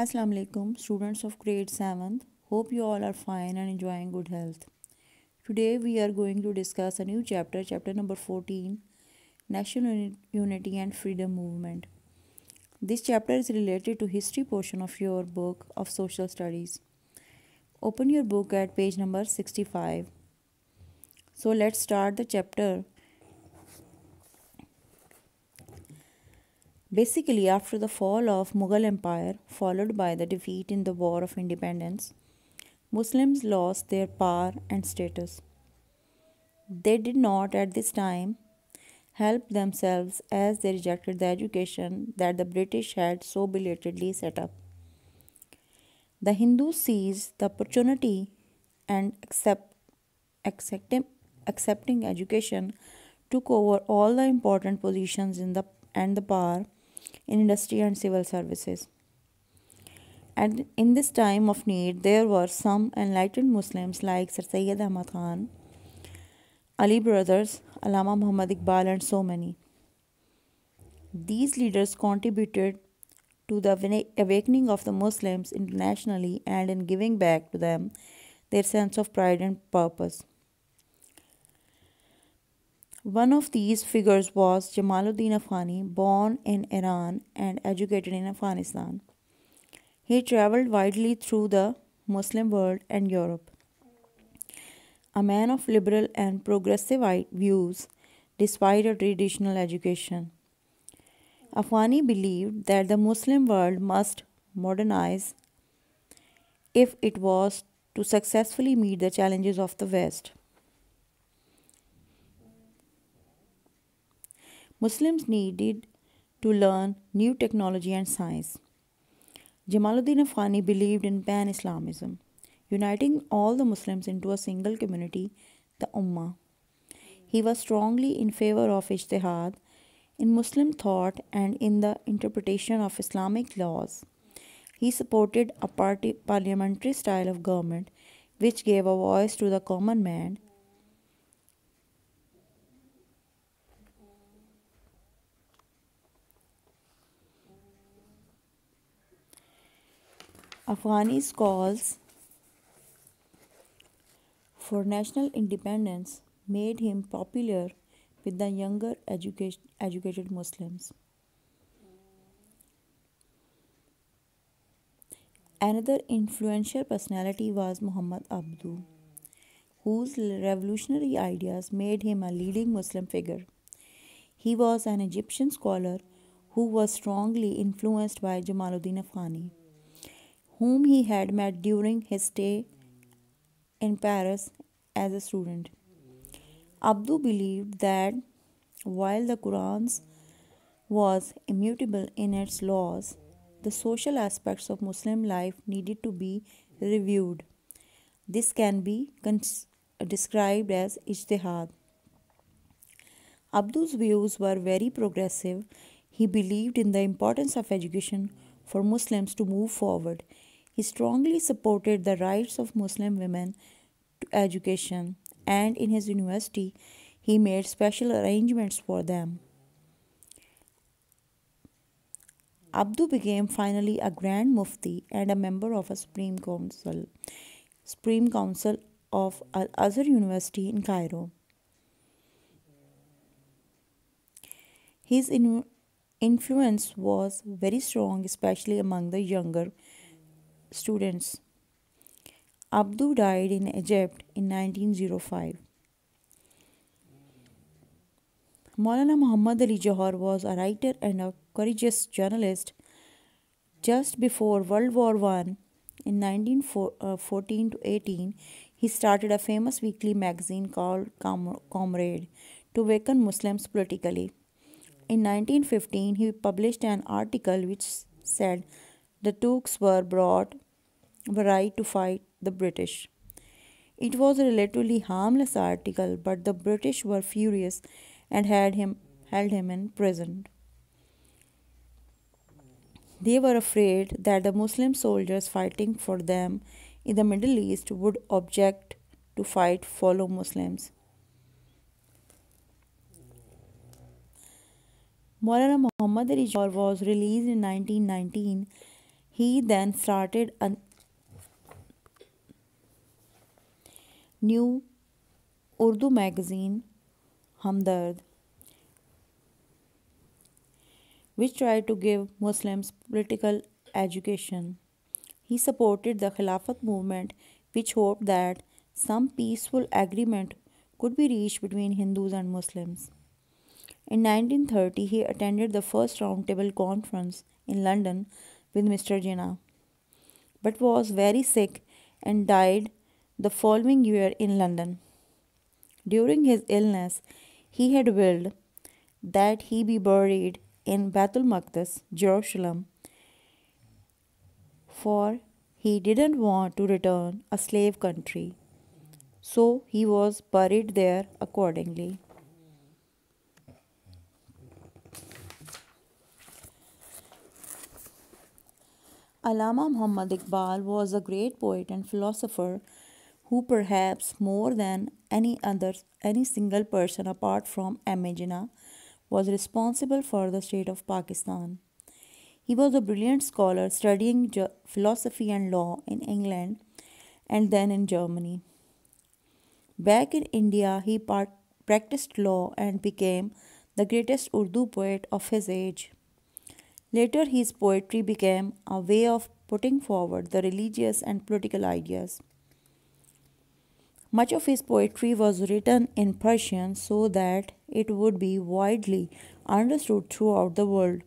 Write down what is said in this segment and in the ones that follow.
Assalamu alaikum students of grade 7th hope you all are fine and enjoying good health today we are going to discuss a new chapter chapter number 14 national unity and freedom movement this chapter is related to history portion of your book of social studies open your book at page number 65 so let's start the chapter Basically, after the fall of Mughal Empire, followed by the defeat in the War of Independence, Muslims lost their power and status. They did not at this time help themselves as they rejected the education that the British had so belatedly set up. The Hindus seized the opportunity and accept, accepting, accepting education took over all the important positions in the and the power industry and civil services. And in this time of need, there were some enlightened Muslims like Sir Sayyid Ahmad Khan, Ali brothers, Allama Muhammad Iqbal, and so many. These leaders contributed to the awakening of the Muslims internationally and in giving back to them their sense of pride and purpose. One of these figures was Jamaluddin Afghani, born in Iran and educated in Afghanistan. He traveled widely through the Muslim world and Europe. A man of liberal and progressive views, despite a traditional education. Afghani believed that the Muslim world must modernize if it was to successfully meet the challenges of the West. Muslims needed to learn new technology and science. Jamaluddin Afghani believed in pan Islamism, uniting all the Muslims into a single community, the Ummah. He was strongly in favor of ijtihad in Muslim thought and in the interpretation of Islamic laws. He supported a party parliamentary style of government which gave a voice to the common man Afghani's calls for national independence made him popular with the younger educated Muslims. Another influential personality was Muhammad Abdu, whose revolutionary ideas made him a leading Muslim figure. He was an Egyptian scholar who was strongly influenced by Jamaluddin Afghani whom he had met during his stay in Paris as a student. Abdu believed that while the Quran was immutable in its laws, the social aspects of Muslim life needed to be reviewed. This can be described as ijtihad. Abdu's views were very progressive. He believed in the importance of education for Muslims to move forward. He strongly supported the rights of Muslim women to education, and in his university, he made special arrangements for them. Abdu became finally a Grand Mufti and a member of a Supreme Council, Supreme Council of Al Azhar University in Cairo. His in influence was very strong, especially among the younger students. Abdu died in Egypt in 1905. Maulana Muhammad Ali Johar was a writer and a courageous journalist. Just before World War I, in 1914 uh, to 18, he started a famous weekly magazine called Com Comrade to awaken Muslims politically. In 1915, he published an article which said the Turks were brought right to fight the British. It was a relatively harmless article, but the British were furious and had him held him in prison. They were afraid that the Muslim soldiers fighting for them in the Middle East would object to fight fellow Muslims. Maulana Muhammad Ali was released in 1919. He then started a new Urdu magazine, Hamdard, which tried to give Muslims political education. He supported the Khilafat movement, which hoped that some peaceful agreement could be reached between Hindus and Muslims. In 1930, he attended the first roundtable conference in London with Mr. Jinnah, but was very sick and died the following year in London. During his illness, he had willed that he be buried in Bethel Maqdis, Jerusalem, for he didn't want to return a slave country. So he was buried there accordingly. Allama Muhammad Iqbal was a great poet and philosopher who perhaps more than any other any single person apart from M.A. was responsible for the state of Pakistan. He was a brilliant scholar studying philosophy and law in England and then in Germany. Back in India, he practiced law and became the greatest Urdu poet of his age. Later, his poetry became a way of putting forward the religious and political ideas. Much of his poetry was written in Persian so that it would be widely understood throughout the world.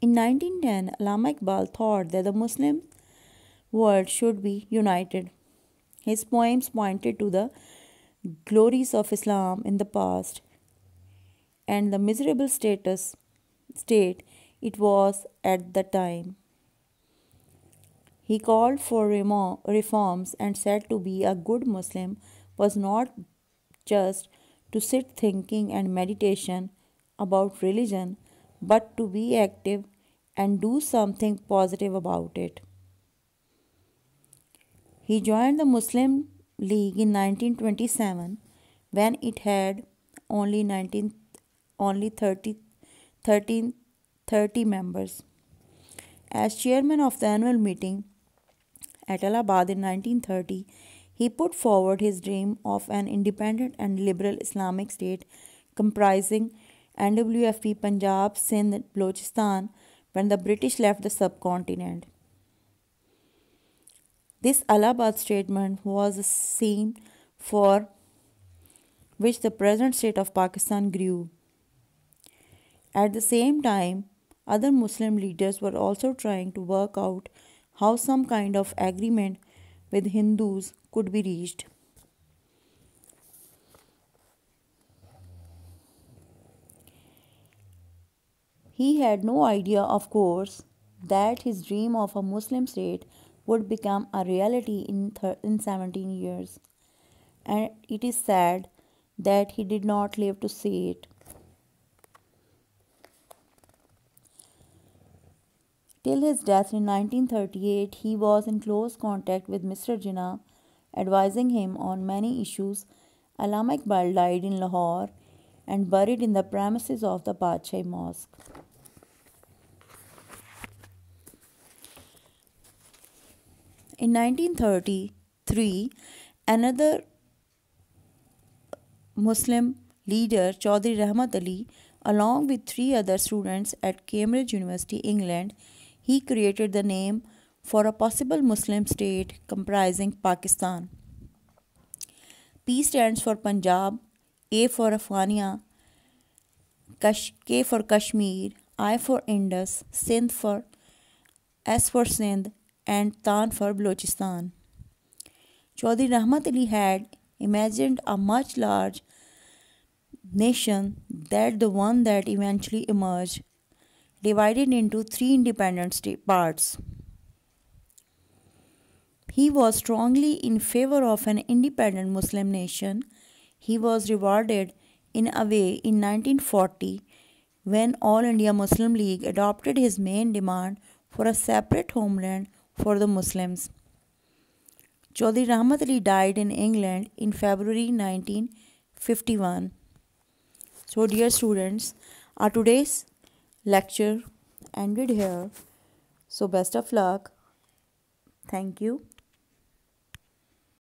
In 1910, Lama Iqbal thought that the Muslim world should be united. His poems pointed to the glories of Islam in the past and the miserable status state it was at the time. He called for reforms and said to be a good Muslim was not just to sit thinking and meditation about religion, but to be active and do something positive about it. He joined the Muslim League in 1927 when it had only 19 only 30, 13, 30 members. As chairman of the annual meeting at Allahabad in 1930, he put forward his dream of an independent and liberal Islamic state comprising NWFP Punjab, Sindh, Balochistan when the British left the subcontinent. This Allahabad statement was a scene for which the present state of Pakistan grew. At the same time, other Muslim leaders were also trying to work out how some kind of agreement with Hindus could be reached. He had no idea, of course, that his dream of a Muslim state would become a reality in, in 17 years. And it is sad that he did not live to see it. Till his death in 1938, he was in close contact with Mr. Jinnah, advising him on many issues. Allama Iqbal died in Lahore and buried in the premises of the Badshah Mosque. In 1933, another Muslim leader, Chaudhry Rahmat Ali, along with three other students at Cambridge University, England, he created the name for a possible Muslim state comprising Pakistan. P stands for Punjab, A for Afghania, K for Kashmir, I for Indus, Sindh for S for Sindh, and Tan for Balochistan. Chaudhry Rahmat Ali had imagined a much large nation that the one that eventually emerged divided into three independent parts. He was strongly in favor of an independent Muslim nation. He was rewarded in a way in 1940 when All India Muslim League adopted his main demand for a separate homeland for the Muslims. Chaudhry Rahmat Ali died in England in February 1951. So, dear students, our today's lecture ended here so best of luck thank you